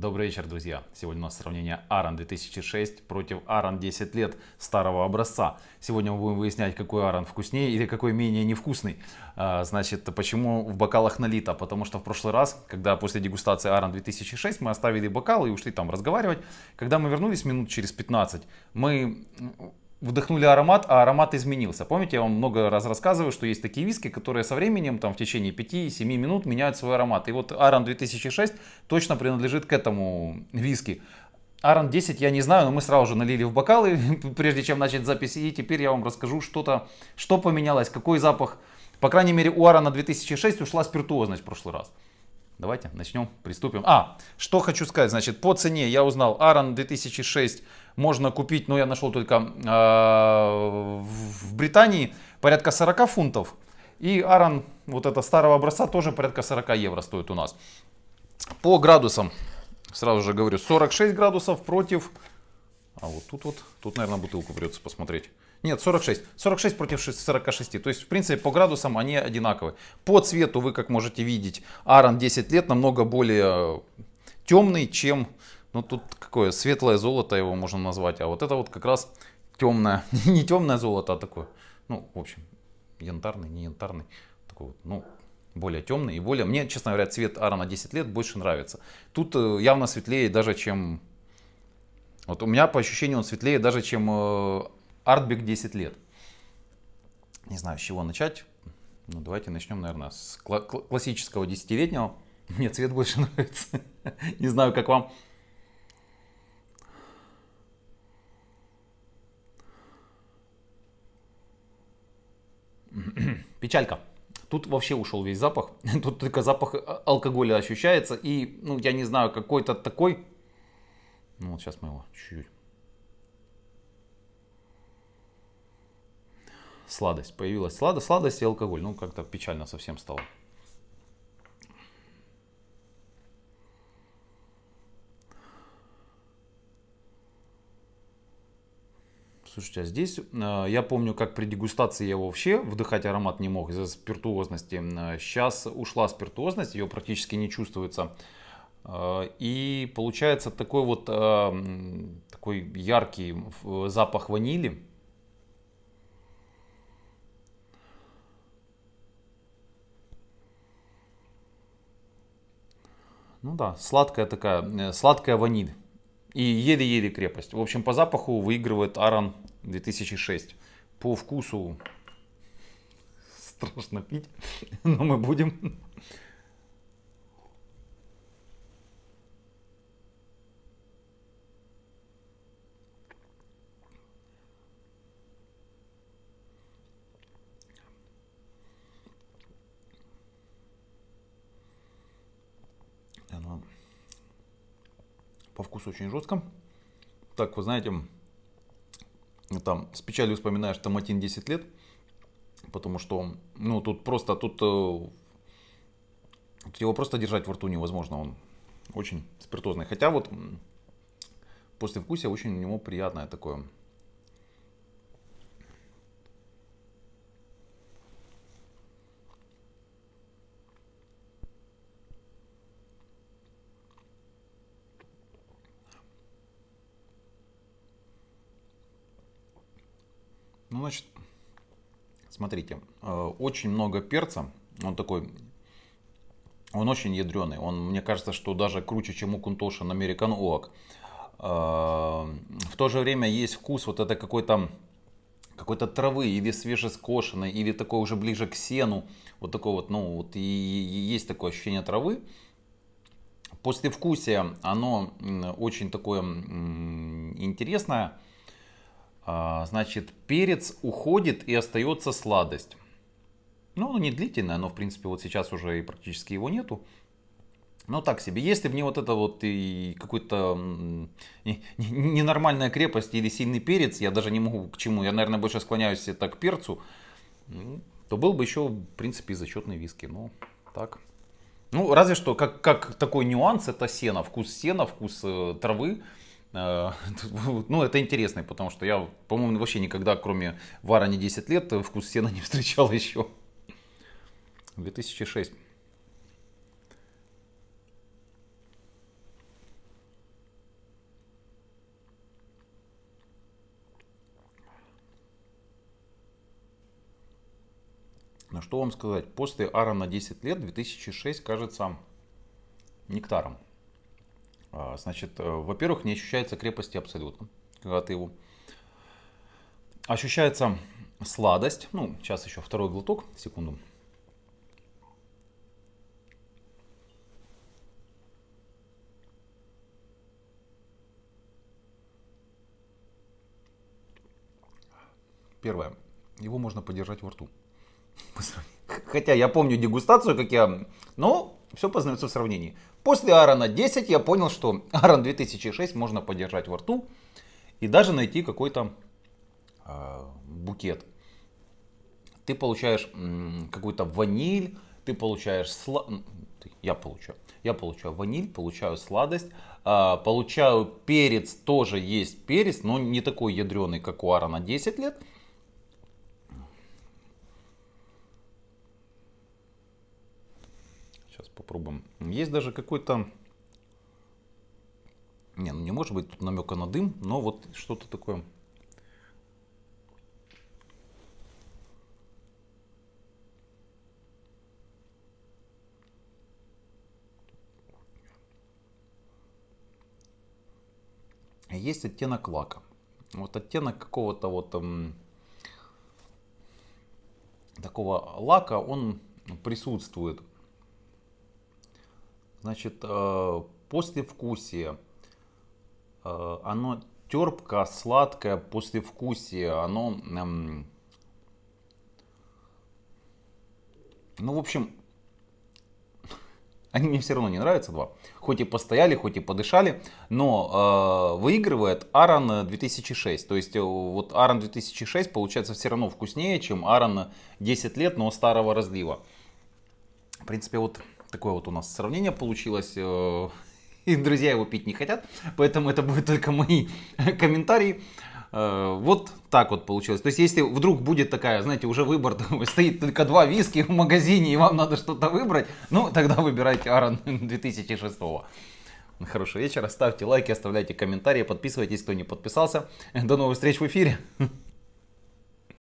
Добрый вечер, друзья. Сегодня у нас сравнение ARAN 2006 против ARAN 10 лет старого образца. Сегодня мы будем выяснять, какой ARAN вкуснее или какой менее невкусный. А, значит, почему в бокалах налито? Потому что в прошлый раз, когда после дегустации ARAN 2006 мы оставили бокал и ушли там разговаривать, когда мы вернулись минут через 15, мы вдохнули аромат, а аромат изменился. Помните, я вам много раз рассказываю, что есть такие виски, которые со временем, там, в течение 5-7 минут меняют свой аромат. И вот Аран 2006 точно принадлежит к этому виски. Аран 10 я не знаю, но мы сразу же налили в бокалы, прежде чем начать запись. И теперь я вам расскажу что-то, что поменялось, какой запах. По крайней мере, у Арана 2006 ушла спиртуозность в прошлый раз. Давайте начнем, приступим. А, что хочу сказать, значит, по цене я узнал, Аран 2006 можно купить, но я нашел только э, в Британии, порядка 40 фунтов. И Аран вот это старого образца тоже порядка 40 евро стоит у нас. По градусам, сразу же говорю, 46 градусов против... А вот тут вот, тут, наверное, бутылку придется посмотреть. Нет, 46. 46 против 46. То есть, в принципе, по градусам они одинаковы. По цвету вы, как можете видеть, Аран 10 лет намного более э, темный, чем... Ну, тут какое светлое золото его можно назвать. А вот это вот как раз темное. не темное золото, а такое. Ну, в общем, янтарный, не янтарный. Такой вот, ну, более темный и более... Мне, честно говоря, цвет Арана 10 лет больше нравится. Тут э, явно светлее даже, чем... Вот у меня по ощущению он светлее даже, чем э, Артбек 10 лет. Не знаю, с чего начать. Ну, давайте начнем, наверное, с кла- классического десятилетнего. Мне цвет больше нравится. Не знаю, как вам. Печалька. Тут вообще ушел весь запах. Тут только запах э, алкоголя ощущается. И, ну, я не знаю, какой-то такой... Ну, вот сейчас мы его чуть-чуть сладость. Появилась сладость, сладость и алкоголь. Ну, как-то печально совсем стало. Слушайте, а здесь э, я помню, как при дегустации я вообще вдыхать аромат не мог из-за спиртуозности. Сейчас э, ушла спиртуозность, ее практически не чувствуется. Э, и получается такой вот э, такой яркий э, запах ванили Ну да, сладкая такая, э, сладкая ваниль. И еле-еле крепость. В общем, по запаху выигрывает Аран 2006. По вкусу страшно пить, но мы будем. по вкусу очень жестко. Так, вы знаете, там с печалью вспоминаешь томатин 10 лет, потому что, ну, тут просто, тут, тут э, его просто держать во рту невозможно, он очень спиртозный. Хотя вот после вкуса очень у него приятное такое. Ну, значит, смотрите, э, очень много перца, он такой, он очень ядреный, он, мне кажется, что даже круче, чем у Кунтошин American Oak. Э, в то же время есть вкус вот это какой-то какой-то травы, или свежескошенной, или такой уже ближе к сену, вот такой вот, ну, вот и, и есть такое ощущение травы. После вкусия оно очень такое интересное, а, значит, перец уходит и остается сладость. Ну, не длительная, но в принципе вот сейчас уже и практически его нету. Ну так себе. Если бы не вот это вот и какой-то ненормальная крепость или сильный перец, я даже не могу к чему, я, наверное, больше склоняюсь так к перцу, то был бы еще, в принципе, зачетный виски. Но ну, так. Ну, разве что, как, как такой нюанс, это сено, вкус сена, вкус э, травы. Э, ну, это интересно, потому что я, по-моему, вообще никогда, кроме Варани 10 лет, э, вкус сена не встречал еще. 2006. Ну что вам сказать, после на 10 лет 2006 кажется нектаром. А, значит, э, во-первых, не ощущается крепости абсолютно, когда ты его... Ощущается сладость. Ну, сейчас еще второй глоток, секунду. Первое. Его можно подержать во рту. Хотя я помню дегустацию, как я... Ну, все познается в сравнении. После Аарона 10 я понял, что Аарон 2006 можно подержать во рту и даже найти какой-то э, букет. Ты получаешь м, какую-то ваниль, ты получаешь сла... я получаю, я получаю ваниль, получаю сладость, э, получаю перец, тоже есть перец, но не такой ядреный, как у Аарона 10 лет. Сейчас попробуем. Есть даже какой-то... Не, ну не может быть тут намека на дым, но вот что-то такое есть оттенок лака. Вот оттенок какого-то вот эм, такого лака, он присутствует Значит, э, после вкусия э, оно терпко, сладкое После вкусия оно... Эм, ну, в общем, они мне все равно не нравятся два. Хоть и постояли, хоть и подышали, но э, выигрывает Аран 2006. То есть э, вот Аран 2006 получается все равно вкуснее, чем Аран 10 лет, но старого разлива. В принципе, вот Такое вот у нас сравнение получилось. Э, и друзья его пить не хотят, поэтому это будут только мои комментарии. Э, вот так вот получилось. То есть, если вдруг будет такая, знаете, уже выбор, стоит только два виски в магазине, и вам надо что-то выбрать, ну, тогда выбирайте Аран 2006 Хорошего вечера, ставьте лайки, оставляйте комментарии, подписывайтесь, кто не подписался. До новых встреч в эфире!